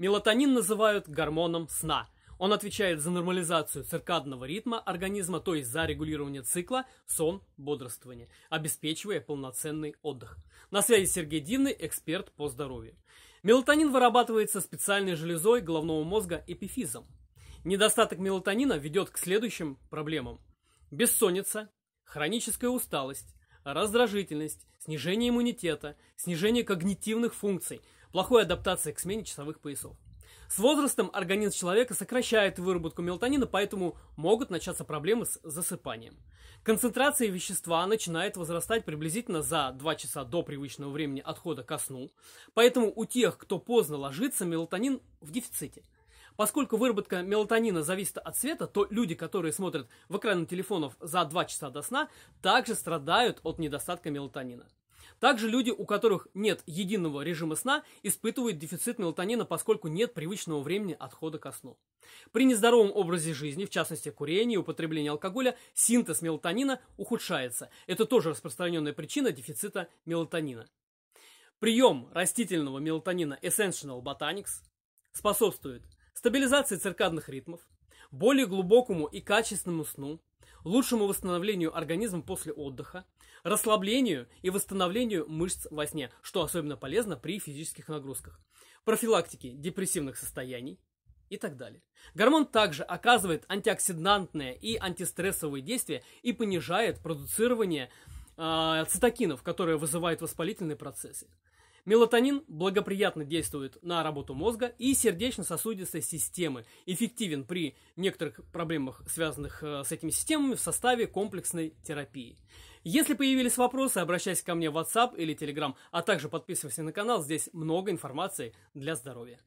Мелатонин называют гормоном сна. Он отвечает за нормализацию циркадного ритма организма, то есть за регулирование цикла сон, бодрствование, обеспечивая полноценный отдых. На связи Сергей Дивный, эксперт по здоровью. Мелатонин вырабатывается специальной железой головного мозга эпифизом. Недостаток мелатонина ведет к следующим проблемам. Бессонница, хроническая усталость, раздражительность, снижение иммунитета, снижение когнитивных функций – плохой адаптации к смене часовых поясов. С возрастом организм человека сокращает выработку мелатонина, поэтому могут начаться проблемы с засыпанием. Концентрация вещества начинает возрастать приблизительно за 2 часа до привычного времени отхода ко сну, поэтому у тех, кто поздно ложится, мелатонин в дефиците. Поскольку выработка мелатонина зависит от света, то люди, которые смотрят в экраны телефонов за 2 часа до сна, также страдают от недостатка мелатонина. Также люди, у которых нет единого режима сна, испытывают дефицит мелатонина, поскольку нет привычного времени отхода ко сну. При нездоровом образе жизни, в частности курении и употреблении алкоголя, синтез мелатонина ухудшается. Это тоже распространенная причина дефицита мелатонина. Прием растительного мелатонина Essential Botanics способствует стабилизации циркадных ритмов, более глубокому и качественному сну, лучшему восстановлению организма после отдыха, расслаблению и восстановлению мышц во сне, что особенно полезно при физических нагрузках, профилактике депрессивных состояний и так далее. Гормон также оказывает антиоксидантное и антистрессовое действие и понижает продуцирование э, цитокинов, которые вызывают воспалительные процессы. Мелатонин благоприятно действует на работу мозга и сердечно-сосудистой системы, эффективен при некоторых проблемах, связанных э, с этими системами в составе комплексной терапии. Если появились вопросы, обращайся ко мне в WhatsApp или Telegram, а также подписывайся на канал, здесь много информации для здоровья.